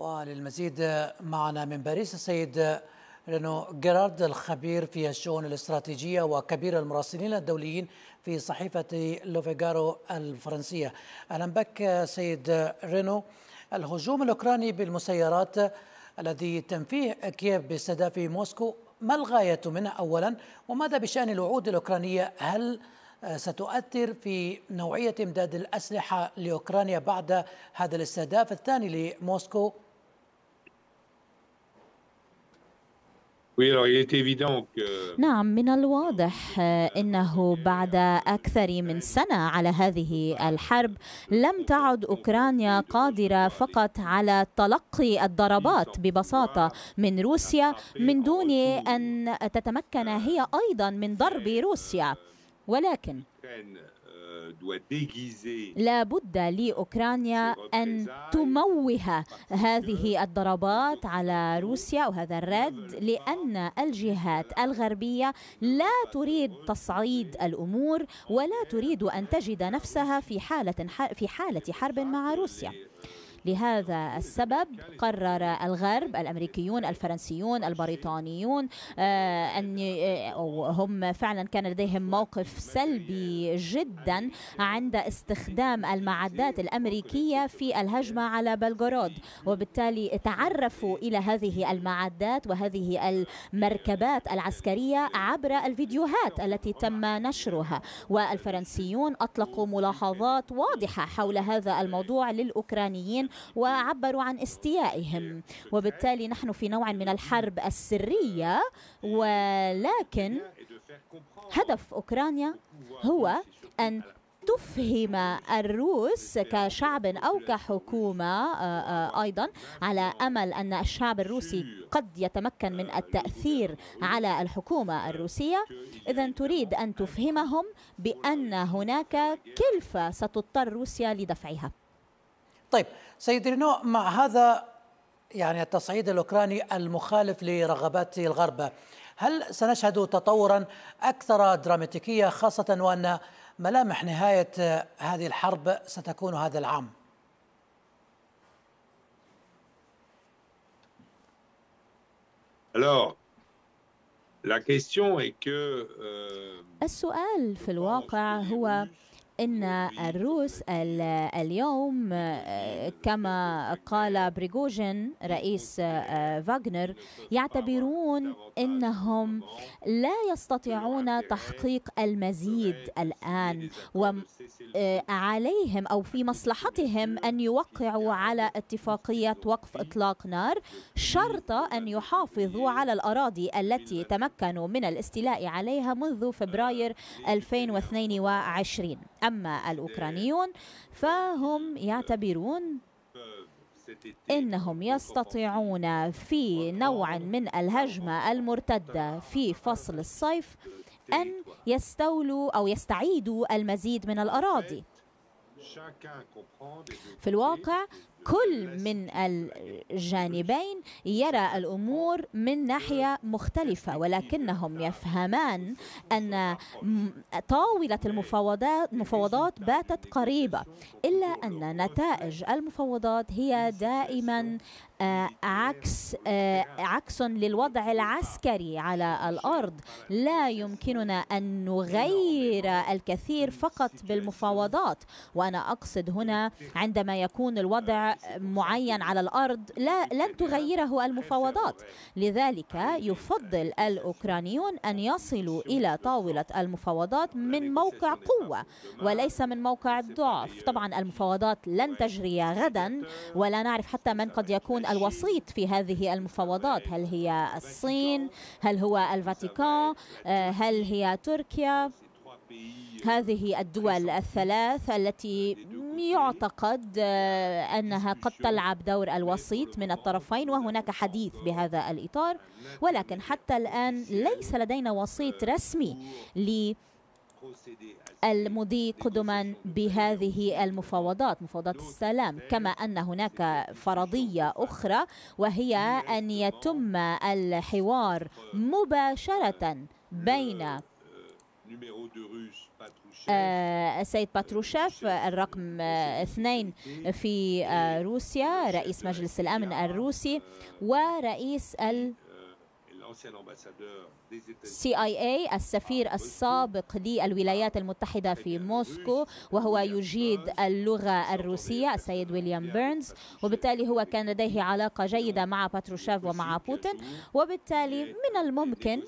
وللمزيد معنا من باريس السيد رينو جيرارد الخبير في الشؤون الاستراتيجية وكبير المراسلين الدوليين في صحيفة لوفيغارو الفرنسية أهلا بك سيد رينو الهجوم الأوكراني بالمسيرات الذي تنفيه كييف باستهداف موسكو ما الغاية منه أولا وماذا بشأن الوعود الأوكرانية هل ستؤثر في نوعية إمداد الأسلحة لأوكرانيا بعد هذا الاستهداف الثاني لموسكو نعم من الواضح آه، انه بعد اكثر من سنه على هذه الحرب لم تعد اوكرانيا قادره فقط على تلقي الضربات ببساطه من روسيا من دون ان تتمكن هي ايضا من ضرب روسيا ولكن لا بد لأوكرانيا أن تموه هذه الضربات على روسيا وهذا الرد لأن الجهات الغربية لا تريد تصعيد الأمور ولا تريد أن تجد نفسها في حالة في حالة حرب مع روسيا لهذا السبب قرر الغرب الأمريكيون الفرنسيون البريطانيون آه، أن آه، هم فعلا كان لديهم موقف سلبي جدا عند استخدام المعدات الأمريكية في الهجمة على بلغورود وبالتالي تعرفوا إلى هذه المعدات وهذه المركبات العسكرية عبر الفيديوهات التي تم نشرها والفرنسيون أطلقوا ملاحظات واضحة حول هذا الموضوع للأوكرانيين وعبروا عن استيائهم وبالتالي نحن في نوع من الحرب السرية ولكن هدف أوكرانيا هو أن تفهم الروس كشعب او كحكومه آه، آه، ايضا على امل ان الشعب الروسي قد يتمكن من التاثير على الحكومه الروسيه اذا تريد ان تفهمهم بان هناك كلفه ستضطر روسيا لدفعها طيب سيد رينو مع هذا يعني التصعيد الاوكراني المخالف لرغبات الغرب هل سنشهد تطورا اكثر دراماتيكيه خاصه وان ملامح نهايه هذه الحرب ستكون هذا العام؟ euh, السؤال في الواقع هو ان الروس اليوم آه، كما قال بريغوجين رئيس فاغنر آه، يعتبرون انهم لا يستطيعون تحقيق المزيد الان وعليهم آه، او في مصلحتهم ان يوقعوا على اتفاقيه وقف اطلاق نار شرط ان يحافظوا على الاراضي التي تمكنوا من الاستيلاء عليها منذ فبراير 2022 اما الاوكرانيون فهم يعتبرون انهم يستطيعون في نوع من الهجمه المرتده في فصل الصيف ان يستولوا او يستعيدوا المزيد من الاراضي في الواقع كل من الجانبين يرى الامور من ناحيه مختلفه ولكنهم يفهمان ان طاوله المفاوضات مفاوضات باتت قريبه الا ان نتائج المفاوضات هي دائما عكس آه، عكس للوضع العسكري على الارض لا يمكننا ان نغير الكثير فقط بالمفاوضات وانا اقصد هنا عندما يكون الوضع معين على الارض لا لن تغيره المفاوضات لذلك يفضل الاوكرانيون ان يصلوا الى طاوله المفاوضات من موقع قوه وليس من موقع ضعف طبعا المفاوضات لن تجري غدا ولا نعرف حتى من قد يكون الوسيط في هذه المفاوضات هل هي الصين هل هو الفاتيكان آه، هل هي تركيا هذه الدول الثلاث التي يعتقد آه، انها قد تلعب دور الوسيط من الطرفين وهناك حديث بهذا الاطار ولكن حتى الان ليس لدينا وسيط رسمي ل المضي قدما بهذه المفاوضات مفاوضات السلام كما أن هناك فرضية أخرى وهي أن يتم الحوار مباشرة بين آه، السيد باتروشاف الرقم اثنين في آه، روسيا رئيس مجلس الأمن الروسي ورئيس ال CIA السفير السابق للولايات المتحدة في موسكو وهو يجيد اللغة الروسية السيد ويليام بيرنز وبالتالي هو كان لديه علاقة جيدة مع باتروشيف ومع بوتين وبالتالي من الممكن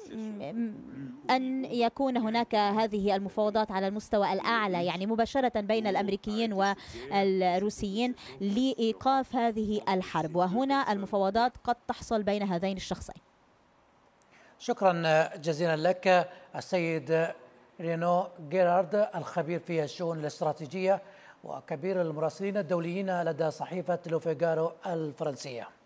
أن يكون هناك هذه المفاوضات على المستوى الأعلى يعني مباشرة بين الأمريكيين والروسيين لإيقاف هذه الحرب وهنا المفاوضات قد تحصل بين هذين الشخصين شكرا جزيلا لك السيد رينو جيرارد الخبير في الشؤون الاستراتيجية وكبير المراسلين الدوليين لدى صحيفة لوفيغارو الفرنسية